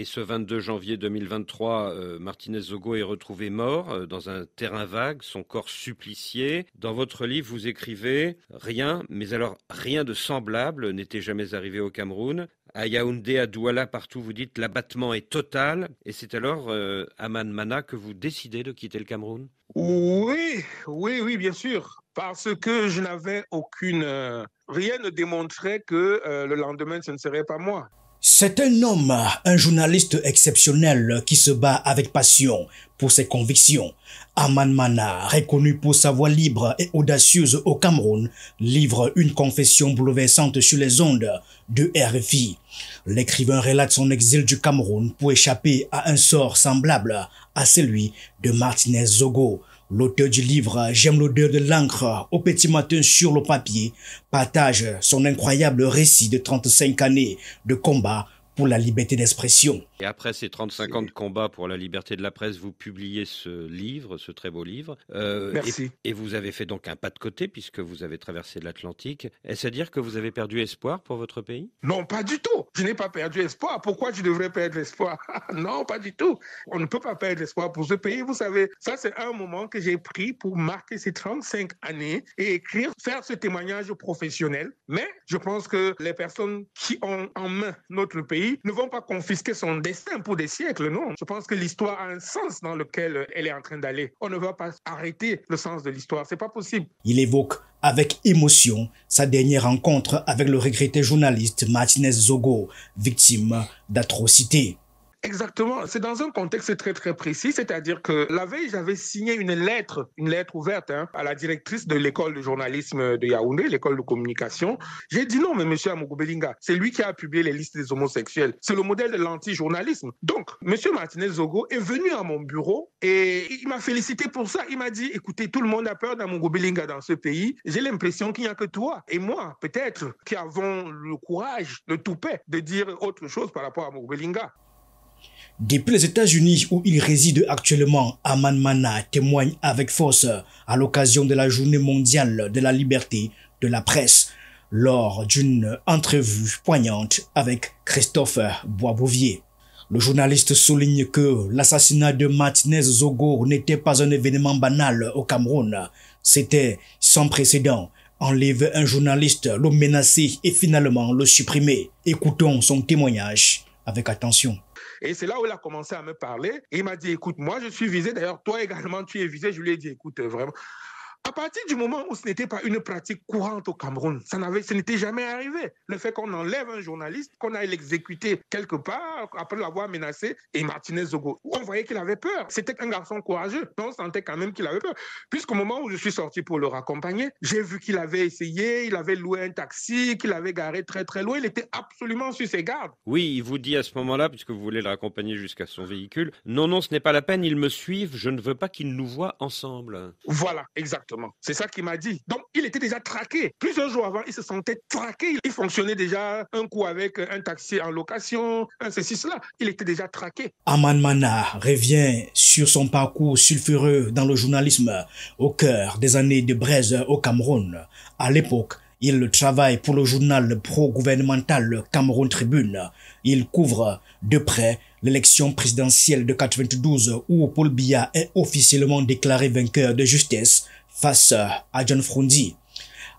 et ce 22 janvier 2023, euh, Martinez Zogo est retrouvé mort euh, dans un terrain vague, son corps supplicié. Dans votre livre, vous écrivez Rien, mais alors rien de semblable n'était jamais arrivé au Cameroun. À Yaoundé, à Douala, partout, vous dites l'abattement est total. Et c'est alors, euh, Aman à que vous décidez de quitter le Cameroun Oui, oui, oui, bien sûr. Parce que je n'avais aucune. Rien ne démontrait que le lendemain, ce ne serait pas moi. C'est un homme, un journaliste exceptionnel qui se bat avec passion pour ses convictions. Aman Mana, reconnu pour sa voix libre et audacieuse au Cameroun, livre une confession bouleversante sur les ondes de RFI. L'écrivain relate son exil du Cameroun pour échapper à un sort semblable à celui de Martinez Zogo, L'auteur du livre J'aime l'odeur de l'encre au petit matin sur le papier partage son incroyable récit de 35 années de combat pour la liberté d'expression. Et après ces 35 ans de combat pour la liberté de la presse, vous publiez ce livre, ce très beau livre. Euh, Merci. Et, et, vous avez fait donc un pas de côté puisque vous avez traversé l'Atlantique. Est-ce à dire que vous avez perdu espoir pour votre pays Non, pas du tout. Je n'ai pas perdu espoir. Pourquoi je devrais perdre espoir Non, pas du tout. On ne peut pas perdre espoir pour ce pays. Vous savez, ça c'est un moment que j'ai pris pour marquer ces 35 années et écrire, faire ce témoignage professionnel. Mais je pense que les personnes qui ont en main notre pays ne vont pas confisquer son destin pour des siècles, non. Je pense que l'histoire a un sens dans lequel euh, elle est en train d'aller. On ne va pas arrêter le sens de l'histoire, c'est pas possible. Il évoque avec émotion sa dernière rencontre avec le regretté journaliste Martinez Zogo, victime d'atrocités. Exactement. C'est dans un contexte très très précis, c'est-à-dire que la veille, j'avais signé une lettre, une lettre ouverte hein, à la directrice de l'école de journalisme de Yaoundé, l'école de communication. J'ai dit non, mais monsieur Amogobelinga, c'est lui qui a publié les listes des homosexuels. C'est le modèle de l'anti-journalisme. Donc, monsieur Martinez Zogo est venu à mon bureau et il m'a félicité pour ça. Il m'a dit, écoutez, tout le monde a peur d'Amogobelinga dans ce pays. J'ai l'impression qu'il n'y a que toi et moi, peut-être, qui avons le courage, le toupet de dire autre chose par rapport à Amogobelinga. Depuis les États-Unis où il réside actuellement, Aman Mana témoigne avec force à l'occasion de la journée mondiale de la liberté de la presse lors d'une entrevue poignante avec Christophe Boisbouvier. Le journaliste souligne que l'assassinat de Martinez Zogo n'était pas un événement banal au Cameroun. C'était sans précédent. Enlever un journaliste, le menacer et finalement le supprimer. Écoutons son témoignage avec attention. Et c'est là où il a commencé à me parler. il m'a dit, écoute, moi, je suis visé. D'ailleurs, toi également, tu es visé. Je lui ai dit, écoute, euh, vraiment. À partir du moment où ce n'était pas une pratique courante au Cameroun, ça n'avait, ce n'était jamais arrivé. Le fait qu'on enlève un journaliste, qu'on aille l'exécuter quelque part après l'avoir menacé, et Martinez Zogo, on voyait qu'il avait peur. C'était un garçon courageux, on sentait quand même qu'il avait peur. Puisqu'au moment où je suis sorti pour le raccompagner, j'ai vu qu'il avait essayé, il avait loué un taxi, qu'il avait garé très très loin, il était absolument sur ses gardes. Oui, il vous dit à ce moment-là, puisque vous voulez le raccompagner jusqu'à son véhicule, non, non, ce n'est pas la peine, ils me suivent, je ne veux pas qu'ils nous voient ensemble. Voilà, exact. C'est ça qu'il m'a dit. Donc, il était déjà traqué. Plusieurs jours avant, il se sentait traqué. Il fonctionnait déjà un coup avec un taxi en location, un ceci, cela. Il était déjà traqué. Aman Mana revient sur son parcours sulfureux dans le journalisme au cœur des années de braise au Cameroun. À l'époque, il travaille pour le journal pro-gouvernemental Cameroun Tribune. Il couvre de près l'élection présidentielle de 92 où Paul Biya est officiellement déclaré vainqueur de justesse face à John Frunzi,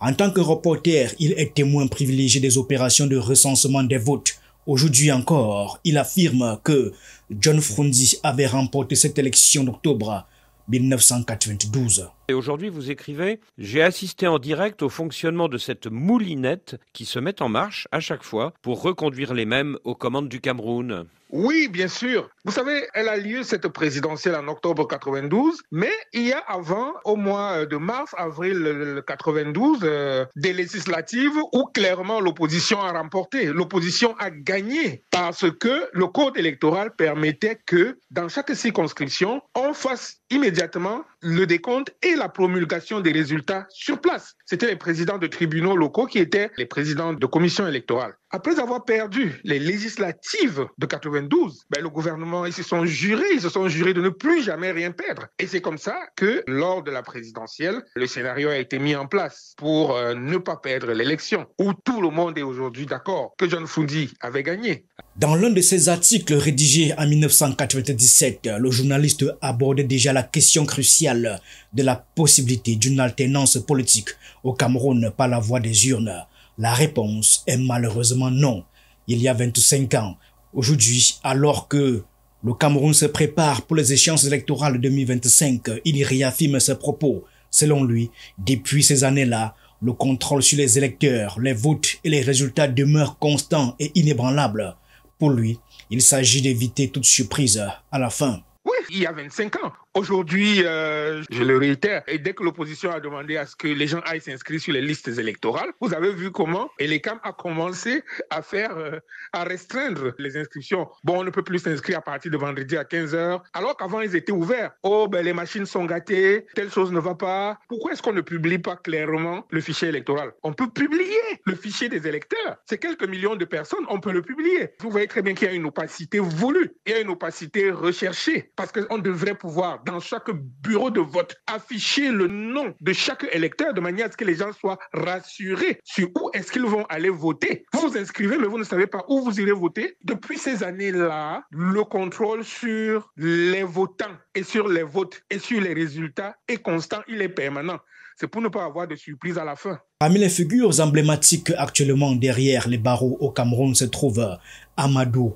En tant que reporter, il est témoin privilégié des opérations de recensement des votes. Aujourd'hui encore, il affirme que John Frondi avait remporté cette élection d'octobre 1992. Et aujourd'hui, vous écrivez J'ai assisté en direct au fonctionnement de cette moulinette qui se met en marche à chaque fois pour reconduire les mêmes aux commandes du Cameroun. Oui, bien sûr. Vous savez, elle a lieu cette présidentielle en octobre 92, mais il y a avant, au mois euh, de mars, avril 92, euh, euh, des législatives où clairement l'opposition a remporté. L'opposition a gagné parce que le code électoral permettait que dans chaque circonscription, on fasse immédiatement le décompte et la promulgation des résultats sur place. C'était les présidents de tribunaux locaux qui étaient les présidents de commissions électorales. Après avoir perdu les législatives de 92, ben, le gouvernement, ils se sont jurés, se sont jurés de ne plus jamais rien perdre. Et c'est comme ça que, lors de la présidentielle, le scénario a été mis en place pour euh, ne pas perdre l'élection, où tout le monde est aujourd'hui d'accord que John Fundy avait gagné. Dans l'un de ses articles rédigés en 1997, le journaliste abordait déjà la question cruciale de la possibilité d'une alternance politique au Cameroun par la voie des urnes. La réponse est malheureusement non. Il y a 25 ans, aujourd'hui, alors que le Cameroun se prépare pour les échéances électorales de 2025, il réaffirme ses propos. Selon lui, depuis ces années-là, le contrôle sur les électeurs, les votes et les résultats demeurent constants et inébranlables. Pour lui, il s'agit d'éviter toute surprise à la fin il y a 25 ans. Aujourd'hui, euh, je le réitère, et dès que l'opposition a demandé à ce que les gens aillent s'inscrire sur les listes électorales, vous avez vu comment l'ÉCAM a commencé à faire, euh, à restreindre les inscriptions. Bon, on ne peut plus s'inscrire à partir de vendredi à 15h, alors qu'avant ils étaient ouverts. Oh, ben les machines sont gâtées, telle chose ne va pas. Pourquoi est-ce qu'on ne publie pas clairement le fichier électoral On peut publier le fichier des électeurs. C'est quelques millions de personnes, on peut le publier. Vous voyez très bien qu'il y a une opacité voulue, il y a une opacité recherchée, parce que on devrait pouvoir, dans chaque bureau de vote, afficher le nom de chaque électeur de manière à ce que les gens soient rassurés sur où est-ce qu'ils vont aller voter. Vous vous inscrivez, mais vous ne savez pas où vous irez voter. Depuis ces années-là, le contrôle sur les votants et sur les votes et sur les résultats est constant, il est permanent. C'est pour ne pas avoir de surprise à la fin. Parmi les figures emblématiques actuellement derrière les barreaux au Cameroun se trouve Amadou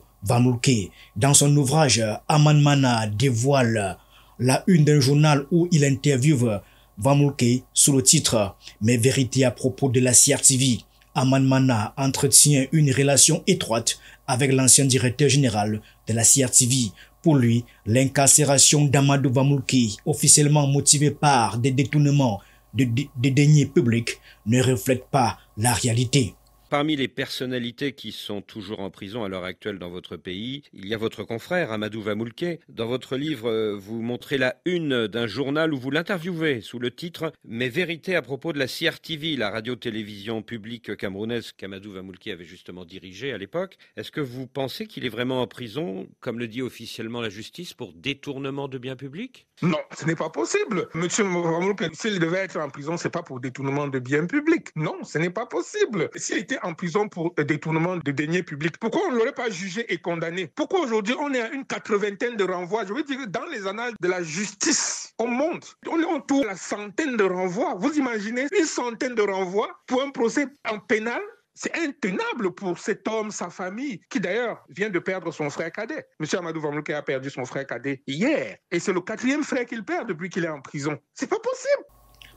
dans son ouvrage Amanmana Mana dévoile la une d'un journal où il interviewe Vamulke sous le titre Mes vérités à propos de la CRTV. Amanmana Mana entretient une relation étroite avec l'ancien directeur général de la CRTV. Pour lui, l'incarcération d'Amadou Vamouki, officiellement motivée par des détournements de, publics, ne reflète pas la réalité. Parmi les personnalités qui sont toujours en prison à l'heure actuelle dans votre pays, il y a votre confrère, Amadou Vamoulke. Dans votre livre, euh, vous montrez la une d'un journal où vous l'interviewez sous le titre Mes vérités à propos de la CRTV, la radio-télévision publique camerounaise qu'Amadou Vamoulke avait justement dirigée à l'époque. Est-ce que vous pensez qu'il est vraiment en prison, comme le dit officiellement la justice, pour détournement de biens publics Non, ce n'est pas possible. Monsieur Vamoulke, s'il devait être en prison, c'est pas pour détournement de biens publics. Non, ce n'est pas possible. S'il était en prison pour détournement de deniers publics. Pourquoi on ne l'aurait pas jugé et condamné Pourquoi aujourd'hui on est à une quatre-vingtaine de renvois Je veux dire, dans les annales de la justice, au monde, On est autour de la centaine de renvois. Vous imaginez une centaine de renvois pour un procès en pénal c'est intenable pour cet homme, sa famille, qui d'ailleurs vient de perdre son frère cadet. Monsieur Amadou Vamluke a perdu son frère cadet hier. Et c'est le quatrième frère qu'il perd depuis qu'il est en prison. C'est pas possible.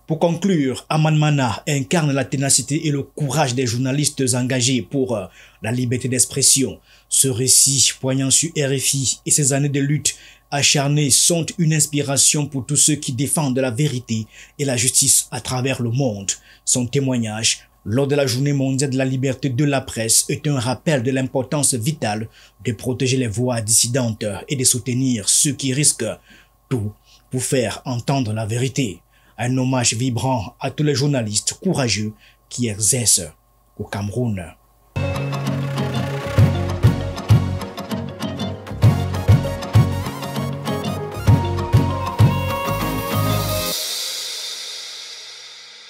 Pour conclure, Aman Mana incarne la ténacité et le courage des journalistes engagés pour euh, la liberté d'expression. Ce récit poignant sur RFI et ses années de lutte acharnée sont une inspiration pour tous ceux qui défendent la vérité et la justice à travers le monde. Son témoignage lors de la journée mondiale de la liberté de la presse est un rappel de l'importance vitale de protéger les voix dissidentes et de soutenir ceux qui risquent tout pour faire entendre la vérité un hommage vibrant à tous les journalistes courageux qui exercent au Cameroun.